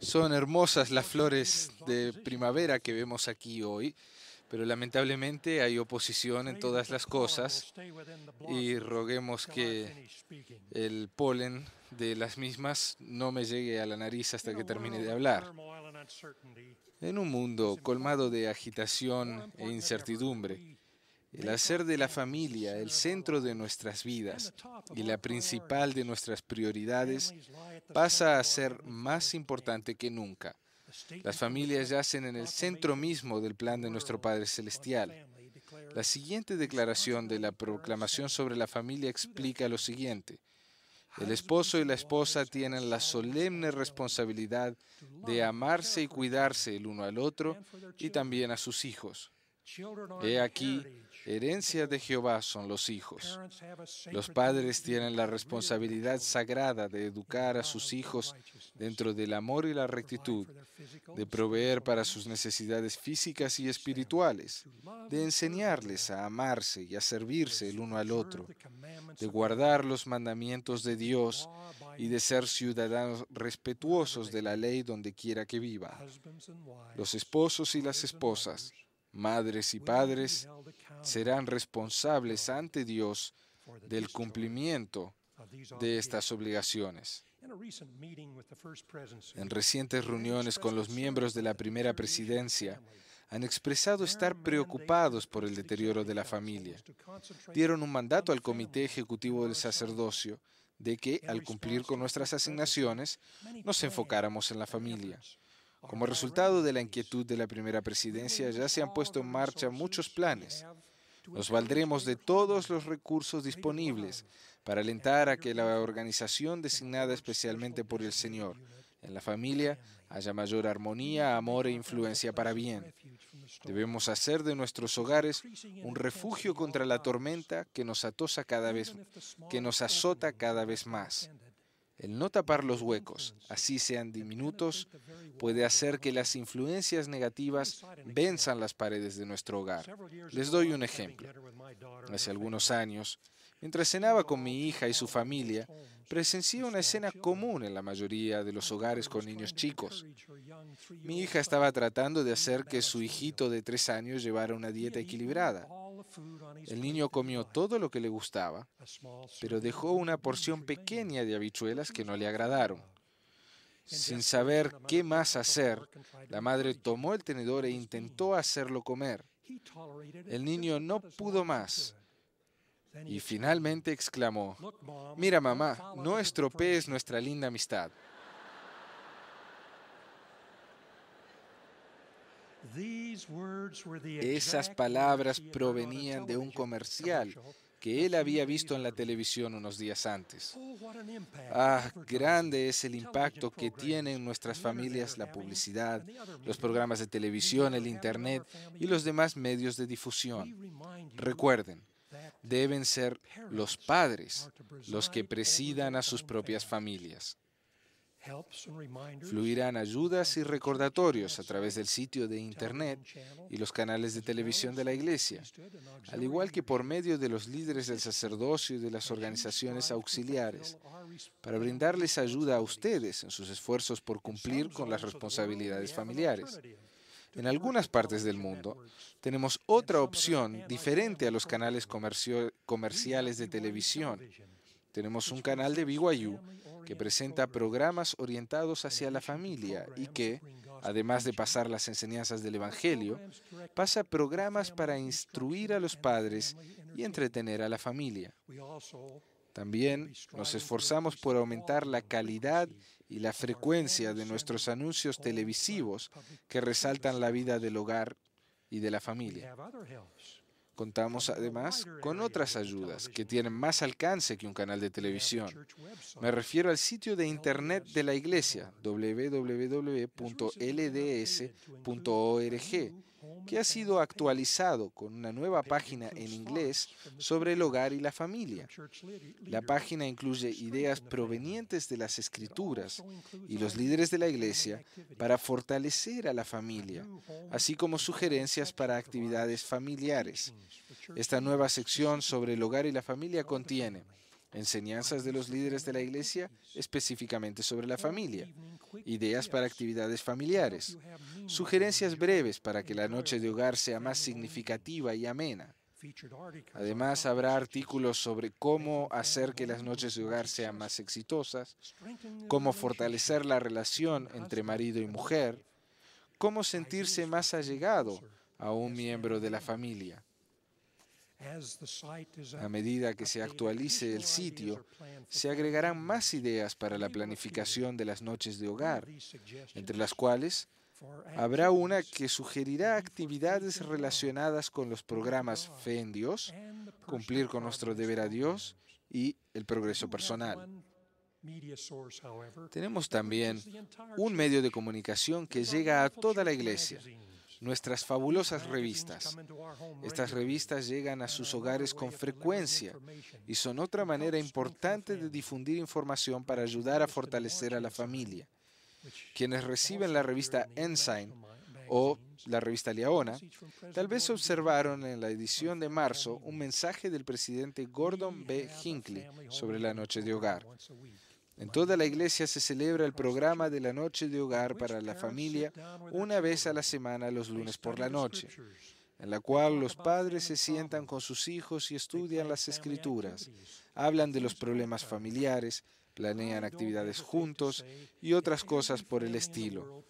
Son hermosas las flores de primavera que vemos aquí hoy, pero lamentablemente hay oposición en todas las cosas y roguemos que el polen de las mismas no me llegue a la nariz hasta que termine de hablar. En un mundo colmado de agitación e incertidumbre, el hacer de la familia el centro de nuestras vidas y la principal de nuestras prioridades pasa a ser más importante que nunca. Las familias yacen en el centro mismo del plan de nuestro Padre Celestial. La siguiente declaración de la Proclamación sobre la Familia explica lo siguiente. El esposo y la esposa tienen la solemne responsabilidad de amarse y cuidarse el uno al otro y también a sus hijos. He aquí, herencia de Jehová son los hijos. Los padres tienen la responsabilidad sagrada de educar a sus hijos dentro del amor y la rectitud, de proveer para sus necesidades físicas y espirituales, de enseñarles a amarse y a servirse el uno al otro, de guardar los mandamientos de Dios y de ser ciudadanos respetuosos de la ley donde quiera que viva. Los esposos y las esposas madres y padres serán responsables ante Dios del cumplimiento de estas obligaciones. En recientes reuniones con los miembros de la primera presidencia, han expresado estar preocupados por el deterioro de la familia. Dieron un mandato al Comité Ejecutivo del Sacerdocio de que, al cumplir con nuestras asignaciones, nos enfocáramos en la familia. Como resultado de la inquietud de la primera presidencia, ya se han puesto en marcha muchos planes. Nos valdremos de todos los recursos disponibles para alentar a que la organización designada especialmente por el Señor en la familia haya mayor armonía, amor e influencia para bien. Debemos hacer de nuestros hogares un refugio contra la tormenta que nos, atosa cada vez, que nos azota cada vez más. El no tapar los huecos, así sean diminutos, puede hacer que las influencias negativas venzan las paredes de nuestro hogar. Les doy un ejemplo. Hace algunos años, mientras cenaba con mi hija y su familia, presencié una escena común en la mayoría de los hogares con niños chicos. Mi hija estaba tratando de hacer que su hijito de tres años llevara una dieta equilibrada. El niño comió todo lo que le gustaba, pero dejó una porción pequeña de habichuelas que no le agradaron. Sin saber qué más hacer, la madre tomó el tenedor e intentó hacerlo comer. El niño no pudo más y finalmente exclamó, Mira mamá, no estropees nuestra linda amistad. Esas palabras provenían de un comercial que él había visto en la televisión unos días antes. Oh, ah, grande es el impacto que tienen en nuestras familias la publicidad, los programas de televisión, el Internet y los demás medios de difusión. Recuerden, deben ser los padres los que presidan a sus propias familias. Fluirán ayudas y recordatorios a través del sitio de Internet y los canales de televisión de la Iglesia, al igual que por medio de los líderes del sacerdocio y de las organizaciones auxiliares, para brindarles ayuda a ustedes en sus esfuerzos por cumplir con las responsabilidades familiares. En algunas partes del mundo tenemos otra opción diferente a los canales comerciales de televisión tenemos un canal de BYU que presenta programas orientados hacia la familia y que, además de pasar las enseñanzas del Evangelio, pasa programas para instruir a los padres y entretener a la familia. También nos esforzamos por aumentar la calidad y la frecuencia de nuestros anuncios televisivos que resaltan la vida del hogar y de la familia. Contamos además con otras ayudas que tienen más alcance que un canal de televisión. Me refiero al sitio de Internet de la Iglesia, www.lds.org que ha sido actualizado con una nueva página en inglés sobre el hogar y la familia. La página incluye ideas provenientes de las escrituras y los líderes de la iglesia para fortalecer a la familia, así como sugerencias para actividades familiares. Esta nueva sección sobre el hogar y la familia contiene enseñanzas de los líderes de la iglesia específicamente sobre la familia, ideas para actividades familiares, sugerencias breves para que la noche de hogar sea más significativa y amena. Además, habrá artículos sobre cómo hacer que las noches de hogar sean más exitosas, cómo fortalecer la relación entre marido y mujer, cómo sentirse más allegado a un miembro de la familia. A medida que se actualice el sitio, se agregarán más ideas para la planificación de las noches de hogar, entre las cuales habrá una que sugerirá actividades relacionadas con los programas Fe en Dios, cumplir con nuestro deber a Dios y el progreso personal. Tenemos también un medio de comunicación que llega a toda la iglesia, nuestras fabulosas revistas. Estas revistas llegan a sus hogares con frecuencia y son otra manera importante de difundir información para ayudar a fortalecer a la familia. Quienes reciben la revista Ensign o la revista Leona, tal vez observaron en la edición de marzo un mensaje del presidente Gordon B. Hinckley sobre la noche de hogar. En toda la iglesia se celebra el programa de la noche de hogar para la familia una vez a la semana los lunes por la noche, en la cual los padres se sientan con sus hijos y estudian las escrituras, hablan de los problemas familiares, planean actividades juntos y otras cosas por el estilo.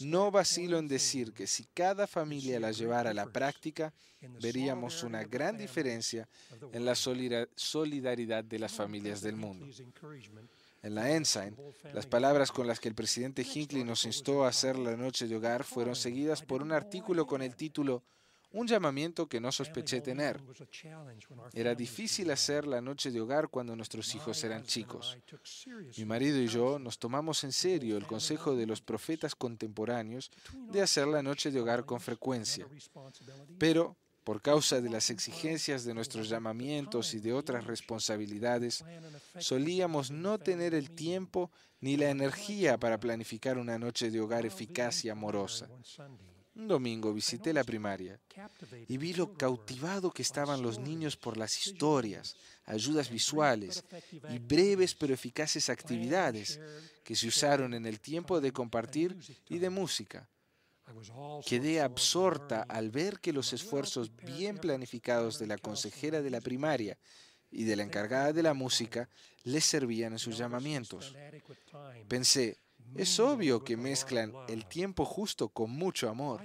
No vacilo en decir que si cada familia la llevara a la práctica, veríamos una gran diferencia en la solidaridad de las familias del mundo. En la Ensign, las palabras con las que el presidente Hinckley nos instó a hacer la noche de hogar fueron seguidas por un artículo con el título un llamamiento que no sospeché tener. Era difícil hacer la noche de hogar cuando nuestros hijos eran chicos. Mi marido y yo nos tomamos en serio el consejo de los profetas contemporáneos de hacer la noche de hogar con frecuencia. Pero por causa de las exigencias de nuestros llamamientos y de otras responsabilidades, solíamos no tener el tiempo ni la energía para planificar una noche de hogar eficaz y amorosa. Un domingo visité la primaria y vi lo cautivado que estaban los niños por las historias, ayudas visuales y breves pero eficaces actividades que se usaron en el tiempo de compartir y de música. Quedé absorta al ver que los esfuerzos bien planificados de la consejera de la primaria y de la encargada de la música les servían en sus llamamientos. Pensé, es mmm, obvio que mezclan el tiempo justo con mucho amor.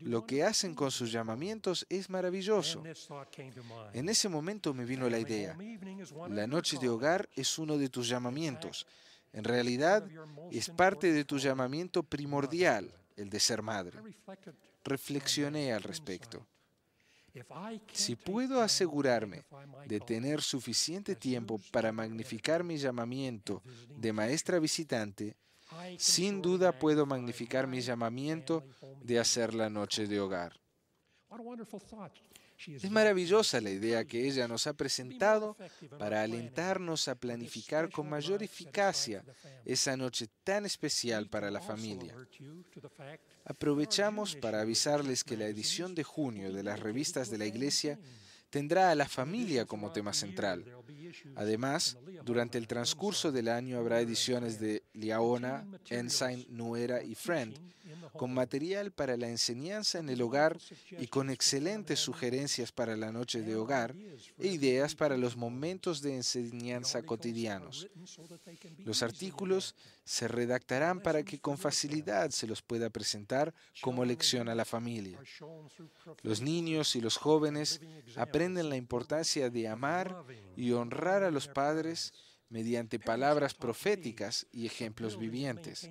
Lo que hacen con sus llamamientos es maravilloso. En ese momento me vino la idea. La noche de hogar es uno de tus llamamientos. En realidad, es parte de tu llamamiento primordial el de ser madre. Reflexioné al respecto. Si puedo asegurarme de tener suficiente tiempo para magnificar mi llamamiento de maestra visitante, sin duda puedo magnificar mi llamamiento de hacer la noche de hogar. Es maravillosa la idea que ella nos ha presentado para alentarnos a planificar con mayor eficacia esa noche tan especial para la familia. Aprovechamos para avisarles que la edición de junio de las revistas de la Iglesia tendrá a la familia como tema central. Además, durante el transcurso del año habrá ediciones de Liaona, Ensign, Nuera y Friend, con material para la enseñanza en el hogar y con excelentes sugerencias para la noche de hogar e ideas para los momentos de enseñanza cotidianos. Los artículos se redactarán para que con facilidad se los pueda presentar como lección a la familia. Los niños y los jóvenes aprenden la importancia de amar y honrar a los padres mediante palabras proféticas y ejemplos vivientes,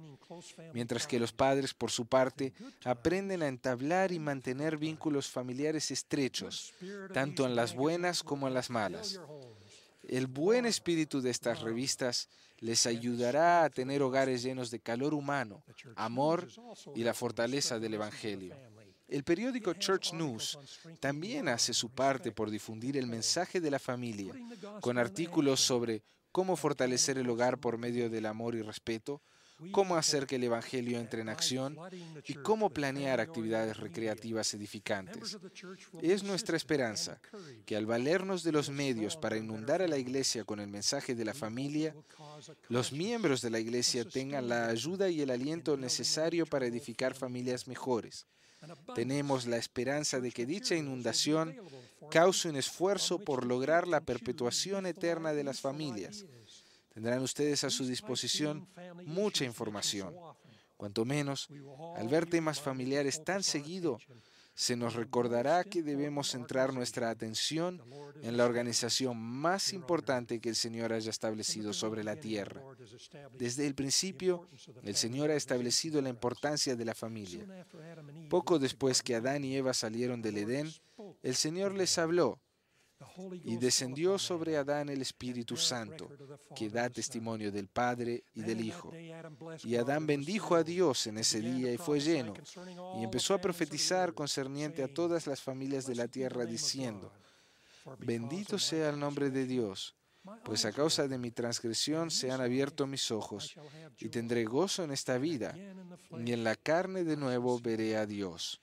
mientras que los padres, por su parte, aprenden a entablar y mantener vínculos familiares estrechos, tanto en las buenas como en las malas. El buen espíritu de estas revistas les ayudará a tener hogares llenos de calor humano, amor y la fortaleza del Evangelio. El periódico Church News también hace su parte por difundir el mensaje de la familia, con artículos sobre cómo fortalecer el hogar por medio del amor y respeto, cómo hacer que el Evangelio entre en acción y cómo planear actividades recreativas edificantes. Es nuestra esperanza que al valernos de los medios para inundar a la Iglesia con el mensaje de la familia, los miembros de la Iglesia tengan la ayuda y el aliento necesario para edificar familias mejores tenemos la esperanza de que dicha inundación cause un esfuerzo por lograr la perpetuación eterna de las familias. Tendrán ustedes a su disposición mucha información. Cuanto menos, al ver temas familiares tan seguido, se nos recordará que debemos centrar nuestra atención en la organización más importante que el Señor haya establecido sobre la tierra. Desde el principio, el Señor ha establecido la importancia de la familia. Poco después que Adán y Eva salieron del Edén, el Señor les habló y descendió sobre Adán el Espíritu Santo, que da testimonio del Padre y del Hijo. Y Adán bendijo a Dios en ese día y fue lleno, y empezó a profetizar concerniente a todas las familias de la tierra, diciendo, Bendito sea el nombre de Dios, pues a causa de mi transgresión se han abierto mis ojos, y tendré gozo en esta vida, ni en la carne de nuevo veré a Dios.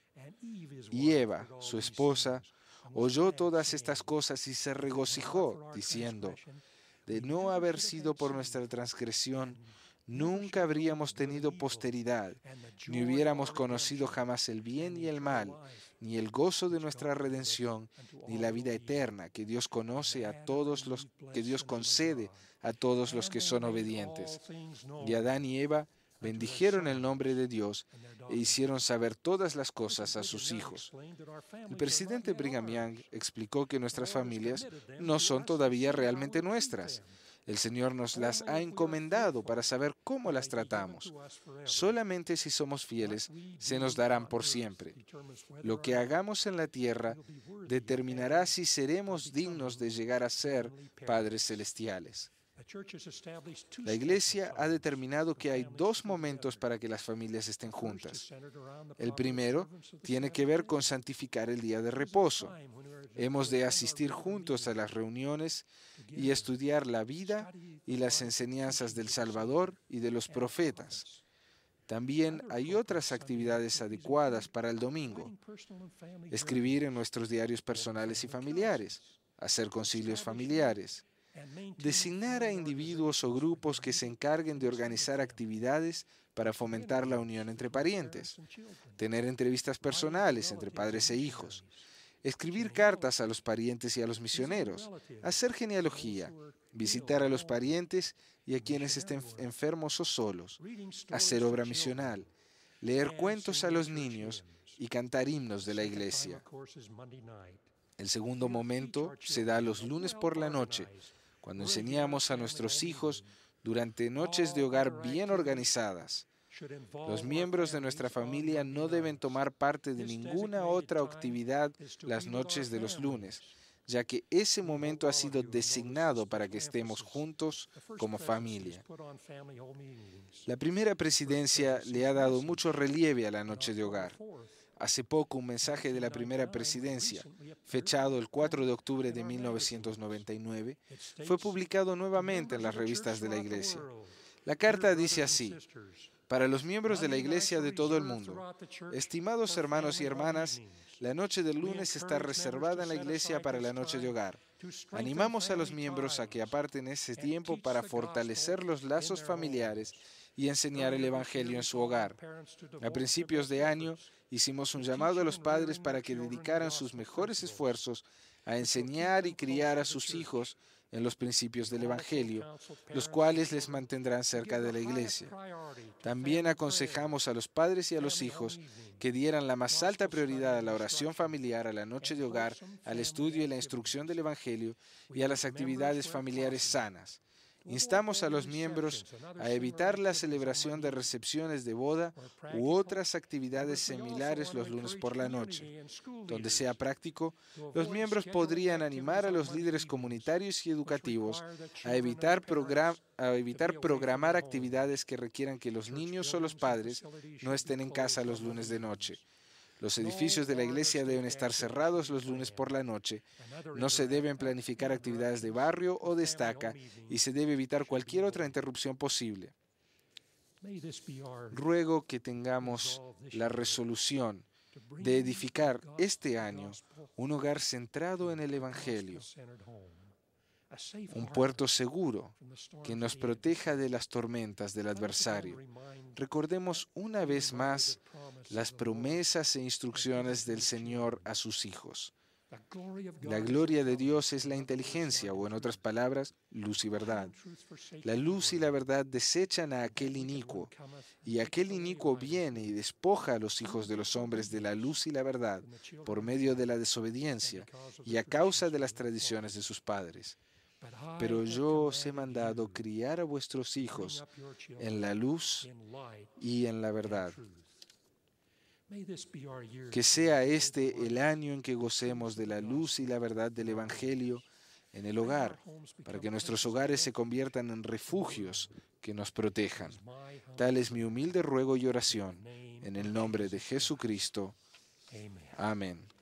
Y Eva, su esposa, oyó todas estas cosas y se regocijó, diciendo, de no haber sido por nuestra transgresión, mm. nunca habríamos tenido posteridad, ni hubiéramos conocido jamás el bien y el mal, ni el gozo de nuestra redención, ni la vida eterna que Dios conoce a todos los que Dios concede a todos los que son obedientes. Y Adán y Eva bendijeron el nombre de Dios e hicieron saber todas las cosas a sus hijos. El presidente Brigham Young explicó que nuestras familias no son todavía realmente nuestras. El Señor nos las ha encomendado para saber cómo las tratamos. Solamente si somos fieles, se nos darán por siempre. Lo que hagamos en la tierra determinará si seremos dignos de llegar a ser padres celestiales. La Iglesia ha determinado que hay dos momentos para que las familias estén juntas. El primero tiene que ver con santificar el día de reposo. Hemos de asistir juntos a las reuniones y estudiar la vida y las enseñanzas del Salvador y de los profetas. También hay otras actividades adecuadas para el domingo. Escribir en nuestros diarios personales y familiares, hacer concilios familiares, Designar a individuos o grupos que se encarguen de organizar actividades para fomentar la unión entre parientes. Tener entrevistas personales entre padres e hijos. Escribir cartas a los parientes y a los misioneros. Hacer genealogía. Visitar a los parientes y a quienes estén enfermos o solos. Hacer obra misional. Leer cuentos a los niños y cantar himnos de la iglesia. El segundo momento se da los lunes por la noche cuando enseñamos a nuestros hijos durante noches de hogar bien organizadas. Los miembros de nuestra familia no deben tomar parte de ninguna otra actividad las noches de los lunes, ya que ese momento ha sido designado para que estemos juntos como familia. La primera presidencia le ha dado mucho relieve a la noche de hogar hace poco un mensaje de la primera oh, presidencia, fechado el 4 de octubre de 1999, fue publicado nuevamente en las revistas de la Iglesia. La carta dice así, para los miembros de la Iglesia de todo el mundo, estimados hermanos y hermanas, la noche del lunes está reservada en la Iglesia para la noche de hogar. Animamos a los miembros a que aparten ese tiempo para fortalecer los lazos familiares y enseñar el Evangelio en su hogar. A principios de año, hicimos un llamado a los padres para que dedicaran sus mejores esfuerzos a enseñar y criar a sus hijos en los principios del Evangelio, los cuales les mantendrán cerca de la iglesia. También aconsejamos a los padres y a los hijos que dieran la más alta prioridad a la oración familiar, a la noche de hogar, al estudio y la instrucción del Evangelio y a las actividades familiares sanas. Instamos a los miembros a evitar la celebración de recepciones de boda u otras actividades similares los lunes por la noche. Donde sea práctico, los miembros podrían animar a los líderes comunitarios y educativos a evitar, programar actividades que requieran que los niños o los padres no estén en casa los lunes de noche. Los edificios de la iglesia deben estar cerrados los lunes por la noche. No se deben planificar actividades de barrio o de estaca y se debe evitar cualquier otra interrupción posible. Ruego que tengamos la resolución de edificar este año un hogar centrado en el Evangelio, un puerto seguro que nos proteja de las tormentas del adversario. Recordemos una vez más las promesas e instrucciones del Señor a sus hijos. La gloria de Dios es la inteligencia, o en otras palabras, luz y verdad. La luz y la verdad desechan a aquel inicuo, y aquel inicuo viene y despoja a los hijos de los hombres de la luz y la verdad por medio de la desobediencia y a causa de las tradiciones de sus padres pero yo os he mandado criar a vuestros hijos en la luz y en la verdad. Que sea este el año en que gocemos de la luz y la verdad del Evangelio en el hogar, para que nuestros hogares se conviertan en refugios que nos protejan. Tal es mi humilde ruego y oración, en el nombre de Jesucristo. Amén.